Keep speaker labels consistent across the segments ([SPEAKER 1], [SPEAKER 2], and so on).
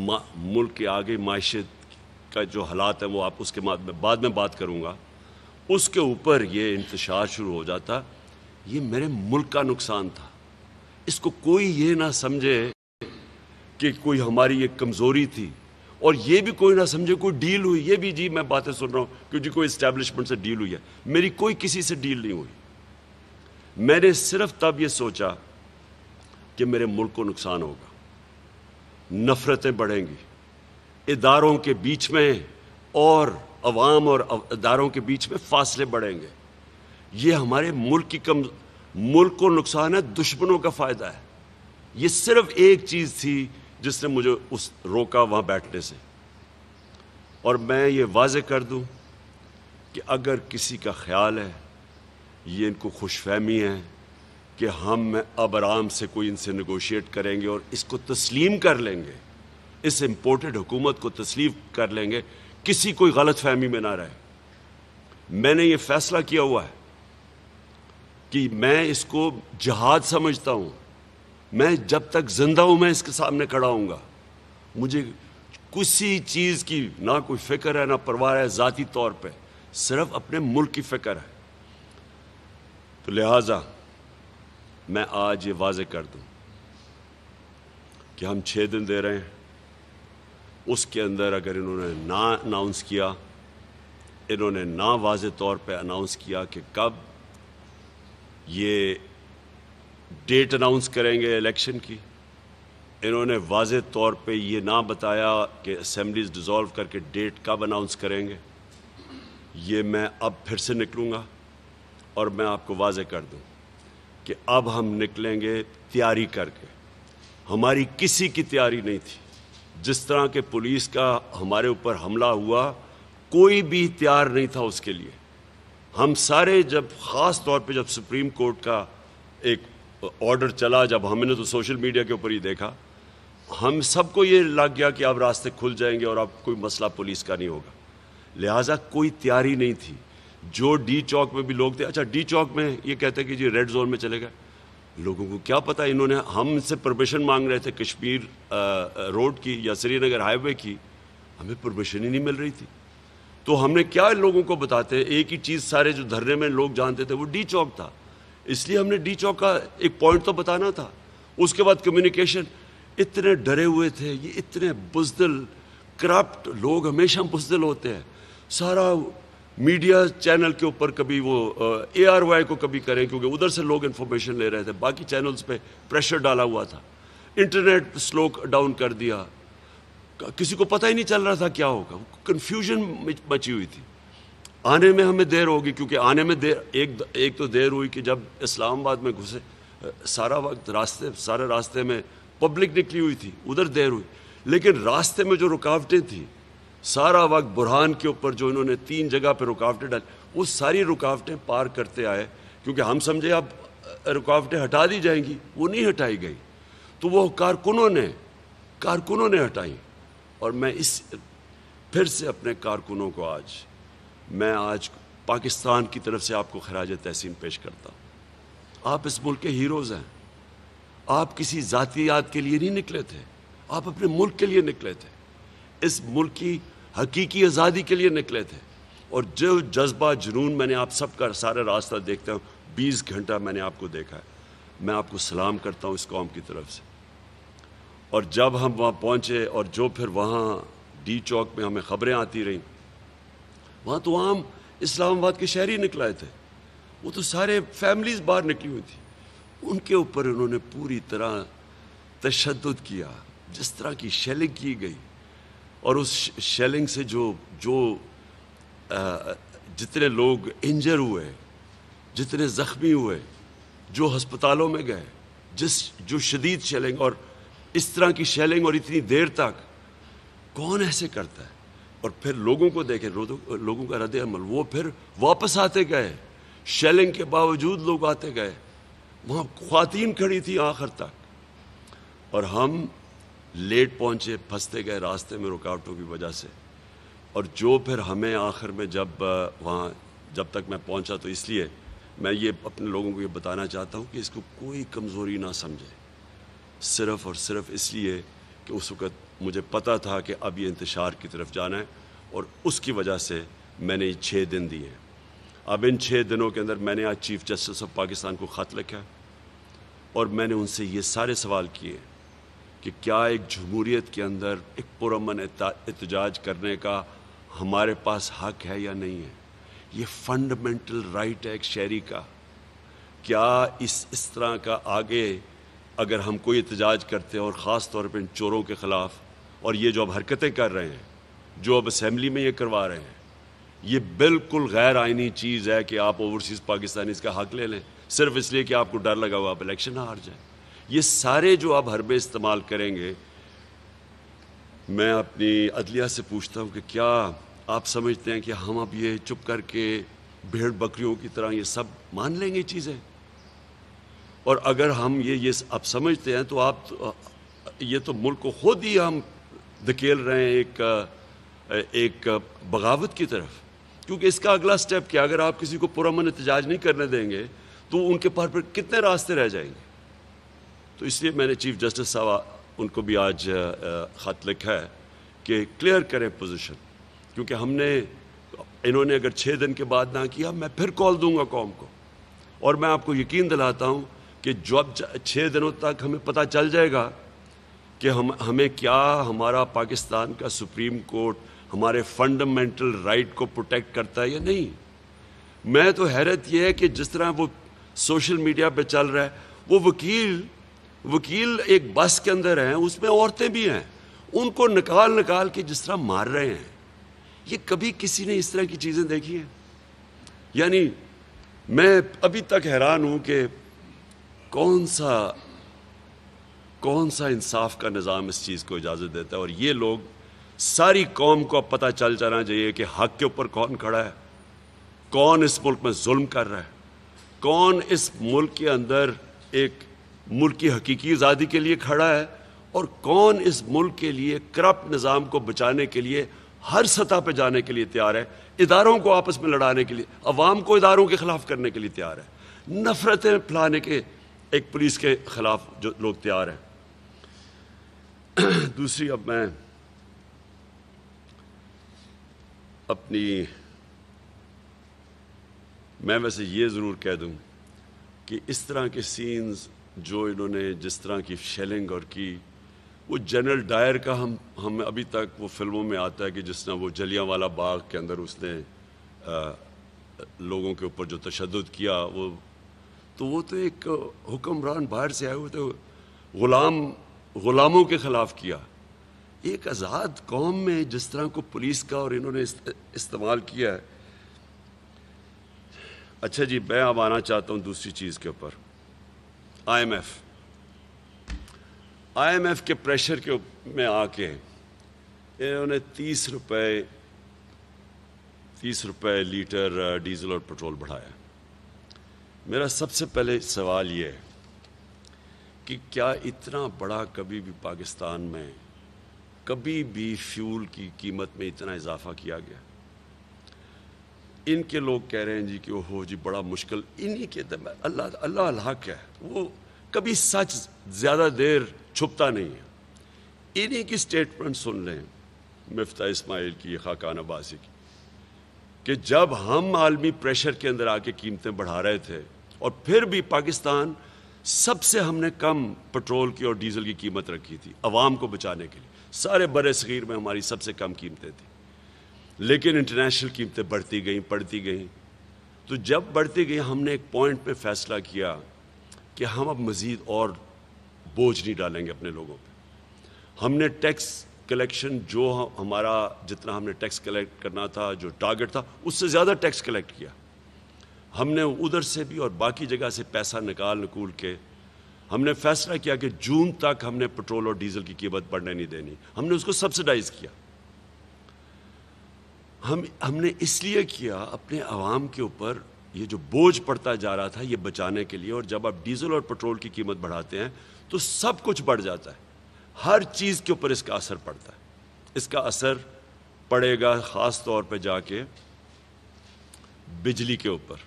[SPEAKER 1] मुल्क के आगे माशत का जो हालात है वो आप उसके बाद में बात करूँगा उसके ऊपर ये इंतजार शुरू हो जाता ये मेरे मुल्क का नुकसान था इसको कोई ये ना समझे कि कोई हमारी ये कमज़ोरी थी और ये भी कोई ना समझे कोई डील हुई ये भी जी मैं बातें सुन रहा हूँ क्योंकि कोई इस्टेब्लिशमेंट से डील हुई है मेरी कोई किसी से डील नहीं हुई मैंने सिर्फ तब ये सोचा कि मेरे मुल्क को नुकसान होगा नफ़रतें बढ़ेंगी इदारों के बीच में और अवाम और इदारों के बीच में फासले बढ़ेंगे ये हमारे मुल्क की कम मुल्क को नुकसान है दुश्मनों का फ़ायदा है ये सिर्फ एक चीज़ थी जिसने मुझे उस रोका वहाँ बैठने से और मैं ये वाज कर दूँ कि अगर किसी का ख्याल है ये इनको खुशफ़हमी है कि हम अब आराम से कोई इनसे नगोशिएट करेंगे और इसको तस्लीम कर लेंगे इस इम्पोर्टेड हुकूमत को तस्लीम कर लेंगे किसी कोई गलत फहमी में ना रहे मैंने ये फैसला किया हुआ है कि मैं इसको जहाद समझता हूँ मैं जब तक ज़िंदा हूँ मैं इसके सामने खड़ा हूँ मुझे किसी चीज़ की ना कोई फिक्र है ना परवाह है ज़ाती तौर पर सिर्फ अपने मुल्क की फिक्र है तो लिहाजा मैं आज ये वाज कर दूं कि हम छः दिन दे रहे हैं उसके अंदर अगर इन्होंने ना अनाउंस किया इन्होंने ना वाज तौर पे अनाउंस किया कि कब ये डेट अनाउंस करेंगे इलेक्शन की इन्होंने वाज तौर पे ये ना बताया कि असम्बलीज डिज़ोल्व करके डेट कब अनाउंस करेंगे ये मैं अब फिर से निकलूँगा और मैं आपको वाज कर दूँ कि अब हम निकलेंगे तैयारी करके हमारी किसी की तैयारी नहीं थी जिस तरह के पुलिस का हमारे ऊपर हमला हुआ कोई भी तैयार नहीं था उसके लिए हम सारे जब ख़ास तौर पे जब सुप्रीम कोर्ट का एक ऑर्डर चला जब हमने तो सोशल मीडिया के ऊपर ही देखा हम सबको ये लग गया कि अब रास्ते खुल जाएंगे और अब कोई मसला पुलिस का नहीं होगा लिहाजा कोई तैयारी नहीं थी जो डी चौक में भी लोग थे अच्छा डी चौक में ये कहते कि जी रेड जोन में चले गए लोगों को क्या पता इन्होंने हमसे परमिशन मांग रहे थे कश्मीर रोड की या श्रीनगर हाईवे की हमें परमिशन ही नहीं मिल रही थी तो हमने क्या लोगों को बताते एक ही चीज़ सारे जो धरने में लोग जानते थे वो डी चौक था इसलिए हमने डी चौक का एक पॉइंट तो बताना था उसके बाद कम्युनिकेशन इतने डरे हुए थे ये इतने बुजदल करप्ट लोग हमेशा बुजदल होते हैं सारा मीडिया चैनल के ऊपर कभी वो ए आर वाई को कभी करें क्योंकि उधर से लोग इन्फॉर्मेशन ले रहे थे बाकी चैनल्स पे प्रेशर डाला हुआ था इंटरनेट स्लो डाउन कर दिया किसी को पता ही नहीं चल रहा था क्या होगा कन्फ्यूजन मची हुई थी आने में हमें देर होगी क्योंकि आने में देर एक एक तो देर हुई कि जब इस्लामाबाद में घुसे सारा वक्त रास्ते सारे रास्ते में पब्लिक निकली हुई थी उधर देर हुई लेकिन रास्ते में जो रुकावटें थी सारा वक्त बुरहान के ऊपर जो इन्होंने तीन जगह पर रुकावटें डाली वो सारी रुकावटें पार करते आए क्योंकि हम समझे अब रुकावटें हटा दी जाएंगी वो नहीं हटाई गई तो वो कारकुनों ने कारकुनों ने हटाई और मैं इस फिर से अपने कारकुनों को आज मैं आज पाकिस्तान की तरफ से आपको खराज तहसीन पेश करता हूँ आप इस मुल्क के हीरोज़ हैं आप किसी जातीयात के लिए नहीं निकले थे आप अपने मुल्क के लिए निकले थे इस मुल्क की हकीकी आज़ादी के लिए निकले थे और जो जज्बा जुनून मैंने आप सबका सारा रास्ता देखता हूँ बीस घंटा मैंने आपको देखा है मैं आपको सलाम करता हूँ इस कौम की तरफ से और जब हम वहाँ पहुँचे और जो फिर वहाँ डी चौक में हमें ख़बरें आती रहीं वहाँ तो आम इस्लामाबाद के शहरी निकलाए थे वो तो सारे फैमिलीज़ बाहर निकली हुई थी उनके ऊपर उन्होंने पूरी तरह तशद किया जिस तरह की शेलिंग की गई और उस शेलिंग से जो जो आ, जितने लोग इंजर हुए जितने ज़ख्मी हुए जो हस्पतालों में गए जिस जो शदीद शेलिंग और इस तरह की शेलिंग और इतनी देर तक कौन ऐसे करता है और फिर लोगों को देखें लोगों का रद्द अमल वो फिर वापस आते गए शेलिंग के बावजूद लोग आते गए वहाँ खातन खड़ी थी आखिर तक और हम लेट पहुंचे फंसते गए रास्ते में रुकावटों की वजह से और जो फिर हमें आखिर में जब वहाँ जब तक मैं पहुंचा तो इसलिए मैं ये अपने लोगों को ये बताना चाहता हूँ कि इसको कोई कमज़ोरी ना समझे सिर्फ़ और सिर्फ इसलिए कि उस वक़्त मुझे पता था कि अब ये इंतशार की तरफ जाना है और उसकी वजह से मैंने ये छः दिन दिए हैं अब इन छः दिनों के अंदर मैंने आज चीफ़ जस्टिस ऑफ पाकिस्तान को ख़त लिखा और मैंने उनसे ये सारे सवाल किए कि क्या एक जमहूरीत के अंदर एक पुरमन एहतजाज करने का हमारे पास हक है या नहीं है ये फंडामेंटल राइट है एक शहरी का क्या इस इस तरह का आगे अगर हम कोई एहतजाज करते हैं और ख़ास तौर पर इन चोरों के ख़िलाफ़ और ये जो अब हरकतें कर रहे हैं जो अब असम्बली में ये करवा रहे हैं ये बिल्कुल गैर आइनी चीज़ है कि आप ओवरसीज़ पाकिस्तानी इसका हक ले लें सिर्फ इसलिए कि आपको डर लगा हुआ आप इलेक्शन हार जाए ये सारे जो आप हरबे इस्तेमाल करेंगे मैं अपनी अदलिया से पूछता हूँ कि क्या आप समझते हैं कि हम अब ये चुप करके भेड़ बकरियों की तरह ये सब मान लेंगे चीज़ें और अगर हम ये ये अब समझते हैं तो आप तो, ये तो मुल्क को खुद ही हम धकेल रहे हैं एक एक बगावत की तरफ क्योंकि इसका अगला स्टेप क्या अगर आप किसी को पुरमन एहतजाज नहीं करने देंगे तो उनके पार पर कितने रास्ते रह जाएंगे तो इसलिए मैंने चीफ जस्टिस साहब उनको भी आज ख़त लिखा है कि क्लियर करें पोजीशन क्योंकि हमने इन्होंने अगर छः दिन के बाद ना किया मैं फिर कॉल दूंगा कौम को और मैं आपको यकीन दिलाता हूँ कि जब छः दिनों तक हमें पता चल जाएगा कि हम हमें क्या हमारा पाकिस्तान का सुप्रीम कोर्ट हमारे फंडामेंटल राइट को प्रोटेक्ट करता है या नहीं मैं तो हैरत यह है कि जिस तरह वो सोशल मीडिया पे चल रहा है वो वकील वकील एक बस के अंदर हैं उसमें औरतें भी हैं उनको निकाल निकाल के जिस तरह मार रहे हैं ये कभी किसी ने इस तरह की चीज़ें देखी हैं यानी मैं अभी तक हैरान हूँ कि कौन सा कौन सा इंसाफ का निज़ाम इस चीज़ को इजाज़त देता है और ये लोग सारी कौम को अब पता चल जाना चाहिए कि हक के ऊपर कौन खड़ा है कौन इस मुल्क में जुल्म कर रहा है कौन इस मुल्क के अंदर एक मुल्क की हकीकी आज़ादी के लिए खड़ा है और कौन इस मुल्क के लिए करप्ट निज़ाम को बचाने के लिए हर सतह पर जाने के लिए तैयार है इदारों को आपस में लड़ाने के लिए अवाम को इदारों के ख़िलाफ़ करने के लिए तैयार है नफ़रतें फैलाने के एक पुलिस के ख़िलाफ़ जो लोग तैयार हैं दूसरी अब मैं अपनी मैं वैसे ये ज़रूर कह दूं कि इस तरह के सीन्स जो इन्होंने जिस तरह की शेलिंग और की वो जनरल डायर का हम हम अभी तक वो फिल्मों में आता है कि जिस तरह वो जलियाँ वाला बाग के अंदर उसने आ, लोगों के ऊपर जो तशद किया वो तो वो तो एक हुक्मरान बाहर से आए हुए थे ग़ुलाम ग़ुलामों के ख़िलाफ़ किया एक आज़ाद कौम में जिस तरह को पुलिस का और इन्होंने इस, इस्तेमाल किया है अच्छा जी मैं अब आना चाहता हूँ दूसरी चीज़ के ऊपर आईएमएफ आईएमएफ के प्रेशर के में आके इन्होंने तीस रुपए तीस रुपए लीटर डीजल और पेट्रोल बढ़ाया मेरा सबसे पहले सवाल ये है कि क्या इतना बड़ा कभी भी पाकिस्तान में कभी भी फ्यूल की कीमत में इतना इजाफा किया गया इनके लोग कह रहे हैं जी कि ओहो जी बड़ा मुश्किल इन्हीं के दम तो अल्लाह अल्लाह हक है वो कभी सच ज़्यादा देर छुपता नहीं है इन्हीं की स्टेटमेंट सुन लें मफ्ता इस्माइल की खाकान अब्बासी की कि जब हम आलमी प्रेशर के अंदर आके कीमतें बढ़ा रहे थे और फिर भी पाकिस्तान सबसे हमने कम पेट्रोल की और डीजल की कीमत रखी थी आवाम को बचाने के लिए सारे बर सगीर में हमारी सबसे कम कीमतें थी लेकिन इंटरनेशनल कीमतें बढ़ती गईं पढ़ती गईं तो जब बढ़ती गई हमने एक पॉइंट पे फैसला किया कि हम अब मज़ीद और बोझ नहीं डालेंगे अपने लोगों पर हमने टैक्स कलेक्शन जो हमारा जितना हमने टैक्स कलेक्ट करना था जो टारगेट था उससे ज़्यादा टैक्स कलेक्ट किया हमने उधर से भी और बाकी जगह से पैसा निकाल निकूल के हमने फैसला किया कि जून तक हमने पेट्रोल और डीजल की कीमत बढ़ने नहीं देनी हमने उसको सब्सिडाइज किया हम हमने इसलिए किया अपने आवाम के ऊपर ये जो बोझ पड़ता जा रहा था ये बचाने के लिए और जब आप डीजल और पेट्रोल की कीमत बढ़ाते हैं तो सब कुछ बढ़ जाता है हर चीज़ के ऊपर इसका असर पड़ता है इसका असर पड़ेगा ख़ास तौर पे जाके बिजली के ऊपर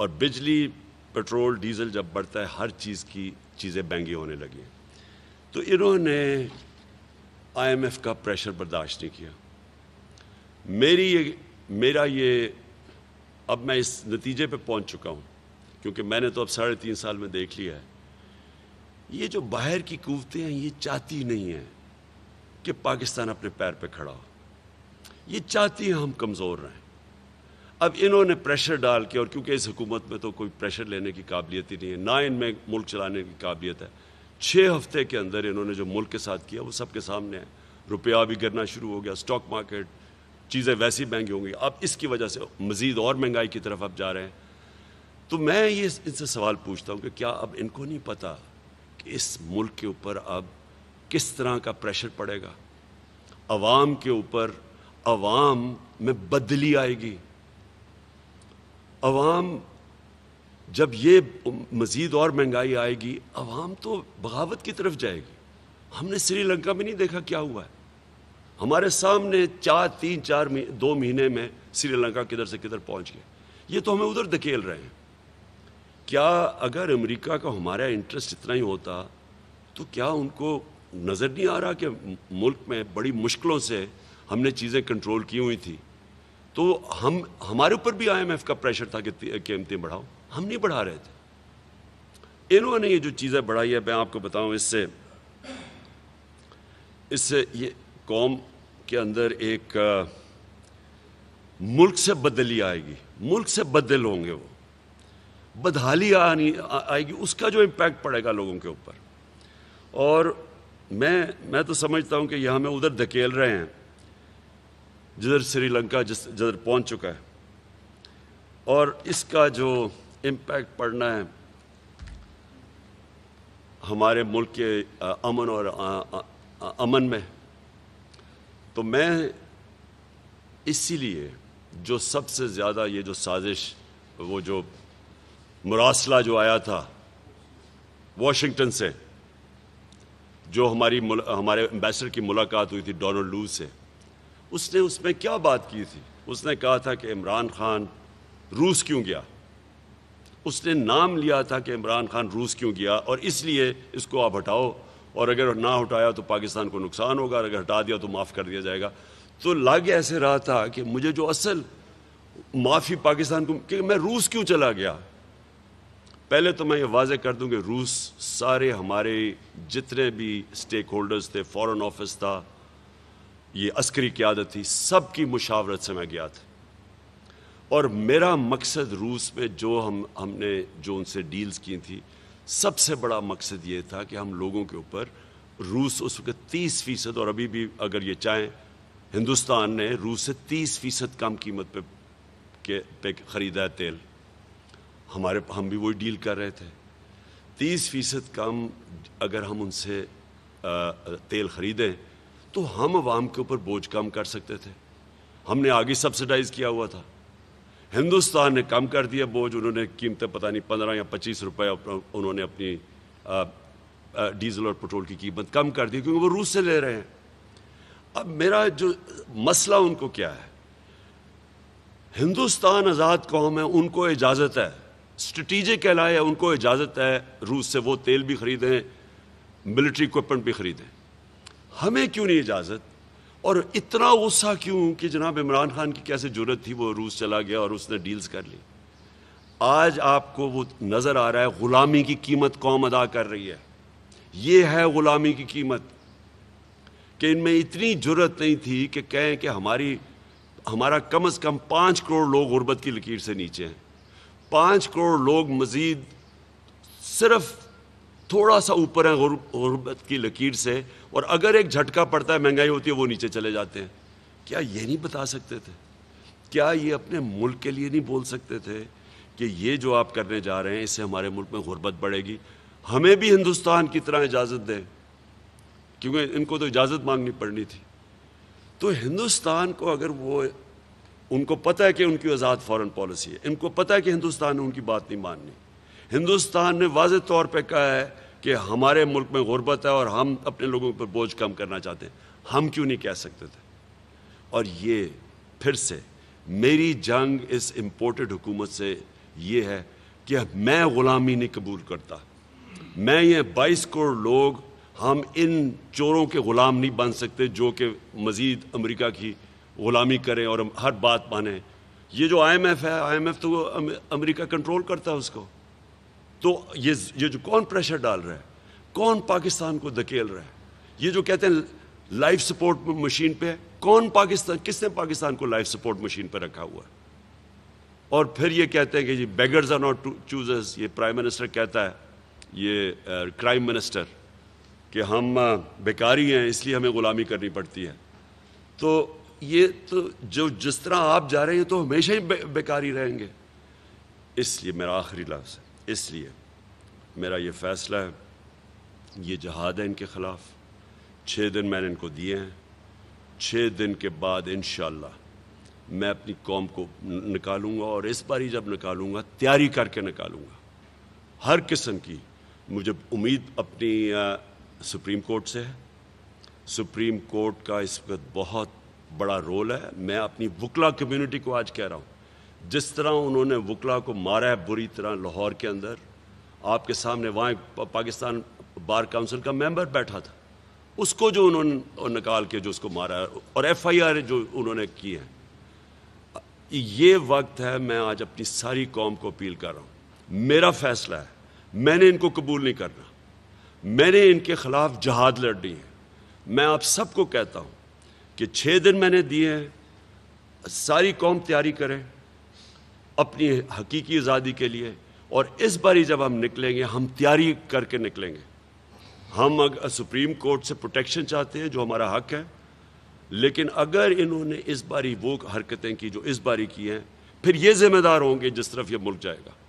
[SPEAKER 1] और बिजली पेट्रोल डीजल जब बढ़ता है हर चीज़ की चीज़ें महंगी होने लगी तो इन्होंने आईएमएफ का प्रेशर बर्दाश्त नहीं किया मेरी ये मेरा ये अब मैं इस नतीजे पे पहुंच चुका हूँ क्योंकि मैंने तो अब साढ़े तीन साल में देख लिया है ये जो बाहर की कुवतें हैं ये चाहती नहीं हैं कि पाकिस्तान अपने पैर पे खड़ा हो ये चाहती हैं हम कमज़ोर रहें अब इन्होंने प्रेशर डाल के और क्योंकि इस हुकूमत में तो कोई प्रेशर लेने की काबिलियत ही नहीं है ना इनमें मुल्क चलाने की काबिलियत है छः हफ्ते के अंदर इन्होंने जो मुल्क के साथ किया वो सबके सामने है रुपया भी गिरना शुरू हो गया स्टॉक मार्केट चीज़ें वैसी महंगी होंगी अब इसकी वजह से मज़ीद और महंगाई की तरफ अब जा रहे हैं तो मैं ये इनसे सवाल पूछता हूँ कि क्या अब इनको नहीं पता कि इस मुल्क के ऊपर अब किस तरह का प्रेशर पड़ेगा आवाम के ऊपर आवाम में बदली आएगी आवाम जब ये मज़ीद और महंगाई आएगी आवाम तो बगावत की तरफ जाएगी हमने श्रीलंका में नहीं देखा क्या हुआ है हमारे सामने चार तीन चार मी, दो महीने में श्रीलंका किधर से किधर पहुंच गए ये तो हमें उधर धकेल रहे हैं क्या अगर अमेरिका का हमारा इंटरेस्ट इतना ही होता तो क्या उनको नज़र नहीं आ रहा कि मुल्क में बड़ी मुश्किलों से हमने चीज़ें कंट्रोल की हुई थी तो हम हमारे ऊपर भी आईएमएफ का प्रेशर था कि कीमतें बढ़ाओ हम नहीं बढ़ा रहे थे इन्होंने ये जो चीज़ें बढ़ाई है मैं आपको बताऊं इससे इससे ये कौम के अंदर एक मुल्क से बदली आएगी मुल्क से बदल होंगे वो बदहाली आनी आएगी उसका जो इम्पैक्ट पड़ेगा लोगों के ऊपर और मैं मैं तो समझता हूँ कि यहाँ में उधर धकेल रहे हैं जिधर श्रीलंका जिस जिधर पहुँच चुका है और इसका जो इम्पैक्ट पड़ना है हमारे मुल्क के अमन और अमन में तो मैं इसीलिए जो सबसे ज़्यादा ये जो साजिश वो जो मुरासला जो आया था वाशिंगटन से जो हमारी हमारे एम्बेसडर की मुलाकात हुई थी डोनाल्ड लू से उसने उसमें क्या बात की थी उसने कहा था कि इमरान खान रूस क्यों गया उसने नाम लिया था कि इमरान खान रूस क्यों गया और इसलिए इसको आप हटाओ और अगर ना हटाया तो पाकिस्तान को नुकसान होगा अगर हटा दिया तो माफ़ कर दिया जाएगा तो लग ऐसे रहा था कि मुझे जो असल माफ़ी पाकिस्तान को कि मैं रूस क्यों चला गया पहले तो मैं ये वाजह कर दूं कि रूस सारे हमारे जितने भी स्टेक होल्डर्स थे फॉरेन ऑफिस था ये अस्करी क्यादत थी सब की मुशावरत से मैं गया था और मेरा मकसद रूस में जो हम हमने जो उनसे डील्स की थी सबसे बड़ा मकसद ये था कि हम लोगों के ऊपर रूस उस वक्त तीस फीसद और अभी भी अगर ये चाहें हिंदुस्तान ने रूस से तीस फीसद कम कीमत पे के पे ख़रीदा है तेल हमारे हम भी वही डील कर रहे थे तीस फीसद कम अगर हम उनसे तेल ख़रीदें तो हम आवाम के ऊपर बोझ कम कर सकते थे हमने आगे सब्सिडाइज़ किया हुआ था हिंदुस्तान ने कम कर दिया बोझ उन्होंने कीमतें पता नहीं पंद्रह या पच्चीस रुपए उन्होंने अपनी डीजल और पेट्रोल की कीमत कम कर दी क्योंकि वो रूस से ले रहे हैं अब मेरा जो मसला उनको क्या है हिंदुस्तान आज़ाद कौम है उनको इजाज़त है स्ट्रेटिजिक कहलाए उनको इजाज़त है रूस से वो तेल भी ख़रीदें मिलिट्री इक्विपमेंट भी ख़रीदें हमें क्यों नहीं इजाज़त और इतना गुस्सा क्यों कि जनाब इमरान खान की कैसे जरूरत थी वो रूस चला गया और उसने डील्स कर ली आज आपको वो नज़र आ रहा है ग़ुलामी की कीमत कौम अदा कर रही है ये है ग़ुलामी की कीमत कि इनमें इतनी जरूरत नहीं थी कि कहें कि हमारी हमारा कम अज़ कम पाँच करोड़ लोग गुर्बत की लकीर से नीचे हैं पाँच करोड़ लोग मज़ीद सिर्फ़ थोड़ा सा ऊपर है गुरबत की लकीर से और अगर एक झटका पड़ता है महंगाई होती है वो नीचे चले जाते हैं क्या ये नहीं बता सकते थे क्या ये अपने मुल्क के लिए नहीं बोल सकते थे कि ये जो आप करने जा रहे हैं इससे हमारे मुल्क में गुर्बत बढ़ेगी हमें भी हिंदुस्तान की तरह इजाज़त दें क्योंकि इनको तो इजाज़त मांगनी पड़नी थी तो हिंदुस्तान को अगर वो उनको पता है कि उनकी आज़ाद फ़ॉरन पॉलिसी है इनको पता है कि हिंदुस्तान उनकी बात नहीं माननी हिंदुस्तान ने वाज तौर पर कहा है कि हमारे मुल्क में गुर्बत है और हम अपने लोगों पर बोझ कम करना चाहते हैं हम क्यों नहीं कह सकते थे और ये फिर से मेरी जंग इस इम्पोर्टेड हुकूमत से ये है कि मैं ग़ुलामी नहीं कबूल करता मैं ये बाईस करोड़ लोग हम इन चोरों के ग़ुलाम नहीं बन सकते जो कि मज़ीद अमरीका की ग़ुलामी करें और हर बात माने ये जो आई एम एफ़ है आई एम एफ़ तो अमरीका कंट्रोल करता है उसको तो ये ये जो कौन प्रेशर डाल रहा है कौन पाकिस्तान को धकेल रहा है ये जो कहते हैं लाइफ सपोर्ट मशीन पे कौन पाकिस्तान किसने पाकिस्तान को लाइफ सपोर्ट मशीन पे रखा हुआ है और फिर ये कहते हैं कि जी बेगर्स आर नॉट चूजर्स ये प्राइम मिनिस्टर कहता है ये क्राइम मिनिस्टर कि हम बेकारी हैं इसलिए हमें ग़ुलामी करनी पड़ती है तो ये तो जो जिस तरह आप जा रहे हैं तो हमेशा ही बे, बेकारी रहेंगे इसलिए मेरा आखिरी लफ्ज़ है इसलिए मेरा ये फ़ैसला है ये जहाद है इनके ख़िलाफ़ छः दिन मैंने इनको दिए हैं छः दिन के बाद इन मैं अपनी कौम को निकालूंगा और इस बार ही जब निकालूंगा तैयारी करके निकालूंगा हर किस्म की मुझे उम्मीद अपनी आ, सुप्रीम कोर्ट से है सुप्रीम कोर्ट का इस वक्त बहुत बड़ा रोल है मैं अपनी वकला कम्युनिटी को आज कह रहा हूँ जिस तरह उन्होंने वकला को मारा है बुरी तरह लाहौर के अंदर आपके सामने वहाँ पाकिस्तान बार काउंसिल का मेंबर बैठा था उसको जो उन्होंने निकाल के जो उसको मारा है और एफआईआर जो उन्होंने की है ये वक्त है मैं आज अपनी सारी कौम को अपील कर रहा हूँ मेरा फैसला है मैंने इनको कबूल नहीं करना मैंने इनके ख़िलाफ़ जहाद लड़नी है मैं आप सबको कहता हूँ कि छः दिन मैंने दिए हैं सारी कौम तैयारी करें अपनी हकीकी आज़ादी के लिए और इस बारी जब हम निकलेंगे हम तैयारी करके निकलेंगे हम अगर सुप्रीम कोर्ट से प्रोटेक्शन चाहते हैं जो हमारा हक है लेकिन अगर इन्होंने इस बारी वो हरकतें की जो इस बारी की हैं फिर ये जिम्मेदार होंगे जिस तरफ ये मुल्क जाएगा